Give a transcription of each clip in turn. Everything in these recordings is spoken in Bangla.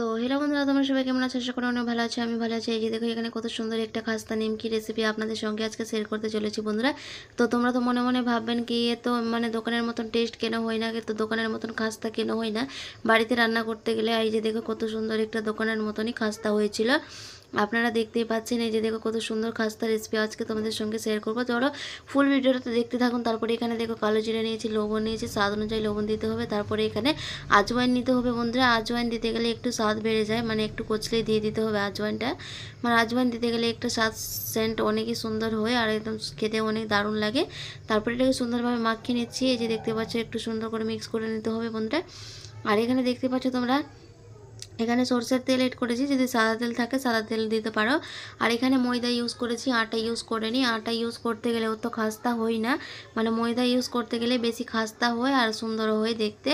তো হেলো বন্ধুরা তোমরা সবাই কেমন আছো সকলে অনেক ভালো আছে আমি ভালো আছি এই যে দেখো এখানে কত সুন্দর একটা খাস্তা নিমকি রেসিপি আপনাদের সঙ্গে আজকে শেয়ার করতে চলেছি বন্ধুরা তো তোমরা তো মনে মনে ভাববেন কি এ তো মানে দোকানের মতন টেস্ট কেন হয় না তো দোকানের মতন খাস্তা কেন হয় না বাড়িতে রান্না করতে গেলে এই যে দেখো কত সুন্দর একটা দোকানের মতনই খাস্তা হয়েছিল আপনারা দেখতেই পাচ্ছেন এই যে দেখো কত সুন্দর খাস্তা রেসিপি আজকে তোমাদের সঙ্গে শেয়ার করবো চলো ফুল ভিডিওটা দেখতে থাকুন তারপরে এখানে দেখো কালো জিরে নিয়েছি লবণ নিয়েছি স্বাদ অনুযায়ী লবণ দিতে হবে তারপরে এখানে আজওয়াইন নিতে হবে বন্ধুরা আজওয়াইন দিতে গেলে একটু স্বাদ বেড়ে যায় মানে একটু কচলে দিয়ে দিতে হবে আজওয়াইনটা মানে আজওয়াইন দিতে গেলে একটা স্বাদ সেন্ট অনেকই সুন্দর হয় আর একদম খেতে অনেক দারুণ লাগে তারপরে এটাকে সুন্দরভাবে মাখিয়ে নিচ্ছি এই যে দেখতে পাচ্ছ একটু সুন্দর করে মিক্স করে নিতে হবে বন্ধুরা আর এখানে দেখতে পাচ্ছ তোমরা এখানে সর্ষের তেল এড করেছি যদি সাদা তেল থাকে সাদা তেল দিতে পারো আর এখানে ময়দা ইউজ করেছি আটা ইউজ করিনি আটা ইউজ করতে গেলে অত তো খাস্তা হয় না মানে ময়দা ইউজ করতে গেলে বেশি খাস্তা হয় আর সুন্দর হয় দেখতে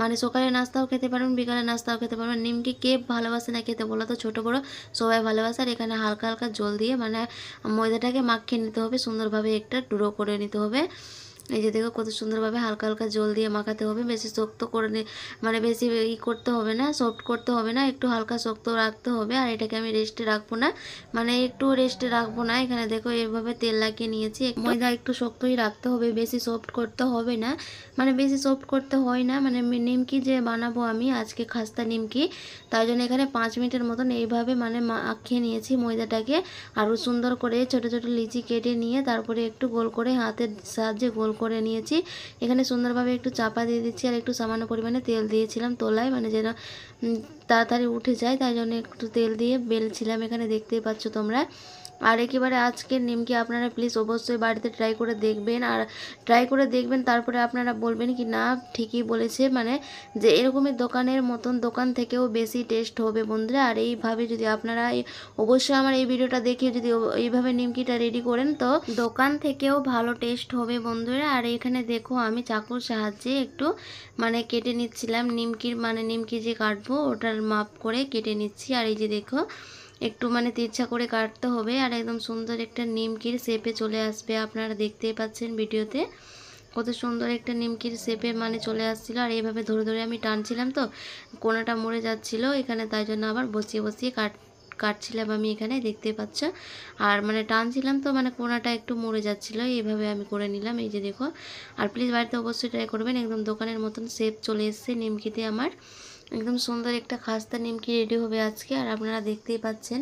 মানে সকালে নাস্তাও খেতে পারবেন বিকালে নাস্তাও খেতে পারবেন নিমকি কে ভালোবাসে না খেতে বলো তো ছোটো বড়ো সবাই ভালোবাসে আর এখানে হালকা হালকা জল দিয়ে মানে ময়দাটাকে মাখিয়ে নিতে হবে সুন্দরভাবে একটা ডুরো করে নিতে হবে এই যে দেখো কত সুন্দরভাবে হালকা হালকা জল দিয়ে মাখাতে হবে বেশি শক্ত করে মানে বেশি ই করতে হবে না সফট করতে হবে না একটু হালকা শক্ত রাখতে হবে আর এটাকে আমি রেস্টে রাখবো না মানে একটু রেস্টে রাখবো না এখানে দেখো এইভাবে তেল লাগিয়ে নিয়েছি ময়দা একটু শক্তই রাখতে হবে বেশি সফট করতে হবে না মানে বেশি সফট করতে হয় না মানে নিমকি যে বানাবো আমি আজকে খাস্তা নিমকি তাই জন্য এখানে পাঁচ মিনিটের মতন এইভাবে মানে আঁকিয়ে নিয়েছি ময়দাটাকে আরও সুন্দর করে ছোট ছোট লিচি কেটে নিয়ে তারপরে একটু গোল করে হাতের সাহায্যে গোল করে নিয়েছি এখানে সুন্দরভাবে একটু চাপা দিয়ে দিচ্ছি আর একটু সামান্য পরিমাণে তেল দিয়েছিলাম তোলায় মানে যেন তাড়াতাড়ি উঠে যায় তাই জন্য একটু তেল দিয়ে বেলছিলাম এখানে দেখতেই পাচ্ছ তোমরা আর একেবারে আজকের নিমকি আপনারা প্লিজ অবশ্যই বাড়িতে ট্রাই করে দেখবেন আর ট্রাই করে দেখবেন তারপরে আপনারা বলবেন কি না ঠিকই বলেছে মানে যে এরকমই দোকানের মতন দোকান থেকেও বেশি টেস্ট হবে বন্ধুরা আর এইভাবে যদি আপনারা অবশ্যই আমার এই ভিডিওটা দেখে যদি এইভাবে নিমকিটা রেডি করেন তো দোকান থেকেও ভালো টেস্ট হবে বন্ধুরা আর এখানে দেখো আমি চাকুর সাহায্যে একটু মানে কেটে নিচ্ছিলাম নিমকির মানে নিমকি যে কাটবো ওটার মাপ করে কেটে নিচ্ছি আর এই যে দেখো একটু মানে তিরছা করে কাটতে হবে আর একদম সুন্দর একটা নিমকির শেপে চলে আসবে আপনারা দেখতেই পাচ্ছেন ভিডিওতে কত সুন্দর একটা নিমকির শেপে মানে চলে আসছিল আর এইভাবে ধরে ধরে আমি টানছিলাম তো কোনাটা মরে যাচ্ছিল এখানে তাই জন্য আবার বসিয়ে বসিয়ে কাট কাটছিলাম আমি এখানে দেখতে পাচ্ছ আর মানে টানছিলাম তো মানে কোনাটা একটু মরে যাচ্ছিল এইভাবে আমি করে নিলাম এই যে দেখো আর প্লিজ বাড়িতে অবশ্যই ট্রাই করবেন একদম দোকানের মতন শেপ চলে এসছে নিমকিতে আমার একদম সুন্দর একটা খাস্তা নিমকি রেডি হবে আজকে আর আপনারা দেখতেই পাচ্ছেন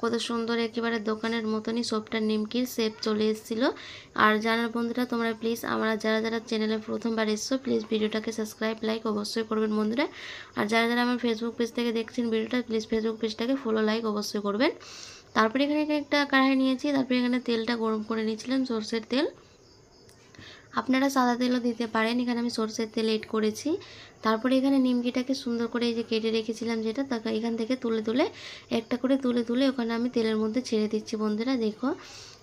কত সুন্দর একেবারে দোকানের মতনই সবটা নিমকির শেপ চলে এসেছিলো আর জানার বন্ধুরা তোমরা প্লিজ আমরা যারা যারা চ্যানেলে প্রথমবার এসছো প্লিজ ভিডিওটাকে সাবস্ক্রাইব লাইক অবশ্যই করবেন বন্ধুরা আর যারা যারা আমার ফেসবুক পেজ থেকে দেখছেন ভিডিওটা প্লিজ ফেসবুক পেজটাকে ফলো লাইক অবশ্যই করবেন তারপরে এখানে একটা কাড়াই নিয়েছি তারপরে এখানে তেলটা গরম করে নিয়েছিলাম সর্ষের তেল আপনারা সাদা তেলও দিতে পারেন এখানে আমি সর্ষের তেল এড করেছি তারপরে এখানে নিমকিটাকে সুন্দর করে এই যে কেটে রেখেছিলাম যেটা তাকে এখান থেকে তুলে তুলে একটা করে তুলে তুলে ওখানে আমি তেলের মধ্যে ছেড়ে দিচ্ছি বন্ধুরা দেখো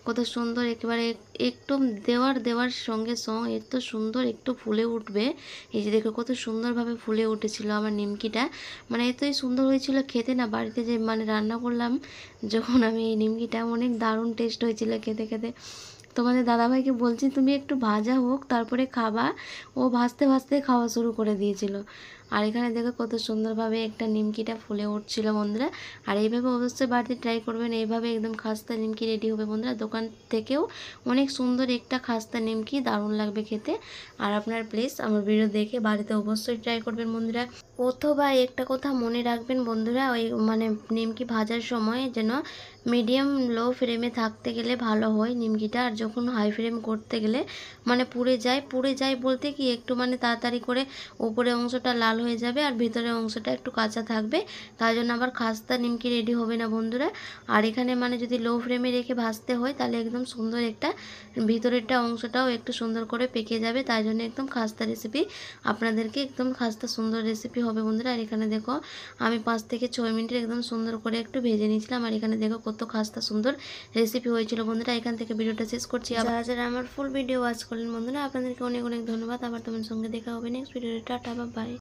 কত সুন্দর একেবারে একটু দেওয়ার দেওয়ার সঙ্গে সঙ্গ এত সুন্দর একটু ফুলে উঠবে এই যে দেখো কত সুন্দরভাবে ফুলে উঠেছিল আমার নিমকিটা মানে এতই সুন্দর হয়েছিল খেতে না বাড়িতে যে মানে রান্না করলাম যখন আমি এই নিমকিটা অনেক দারুণ টেস্ট হয়েছিল খেতে খেতে তোমাদের দাদাভাইকে বলছি তুমি একটু ভাজা হোক তারপরে খাবা ও ভাজতে ভাজতে খাওয়া শুরু করে দিয়েছিল আর এখানে দেখো কত সুন্দরভাবে একটা নিমকিটা ফুলে উঠছিল বন্ধুরা আর এইভাবে অবশ্যই বাড়িতে ট্রাই করবেন এইভাবে একদম খাস্তা নিমকি রেডি হবে বন্ধুরা দোকান থেকেও অনেক সুন্দর একটা খাস্তা নিমকি দারুণ লাগবে খেতে আর আপনার প্লিজ আমার ভিডিও দেখে বাড়িতে অবশ্যই ট্রাই করবেন বন্ধুরা অথবা একটা কথা মনে রাখবেন বন্ধুরা ওই মানে নিমকি ভাজার সময় যেন মিডিয়াম লো ফ্লেমে থাকতে গেলে ভালো হয় নিমকিটা আর যখন হাই ফ্রেম করতে গেলে মানে পুড়ে যায় পুড়ে যায় বলতে কি একটু মানে তাড়াতাড়ি করে ওপরে অংশটা লাল হয়ে যাবে আর ভিতরের অংশটা একটু কাঁচা থাকবে তার জন্য আবার খাস্তা নিমকি রেডি হবে না বন্ধুরা আর এখানে মানে যদি লো ফ্রেমে রেখে ভাজতে হয় তাহলে একদম সুন্দর একটা ভিতরেরটা অংশটাও একটু সুন্দর করে পেকে যাবে তাই জন্য একদম খাস্তা রেসিপি আপনাদেরকে একদম খাস্তা সুন্দর রেসিপি হবে বন্ধুরা আর এখানে দেখো আমি পাঁচ থেকে ছয় মিনিটের একদম সুন্দর করে একটু ভেজে নিয়েছিলাম আর এখানে দেখো কত খাস্তা সুন্দর রেসিপি হয়েছিল বন্ধুরা এখান থেকে ভিডিওটা শেষ করছি যারা যারা আমার ফুল ভিডিও ওয়াচ করলেন বন্ধুরা আপনাদেরকে অনেক অনেক ধন্যবাদ আবার তোমার সঙ্গে দেখা হবে নেক্সট ভিডিওতে টাটা বা বাই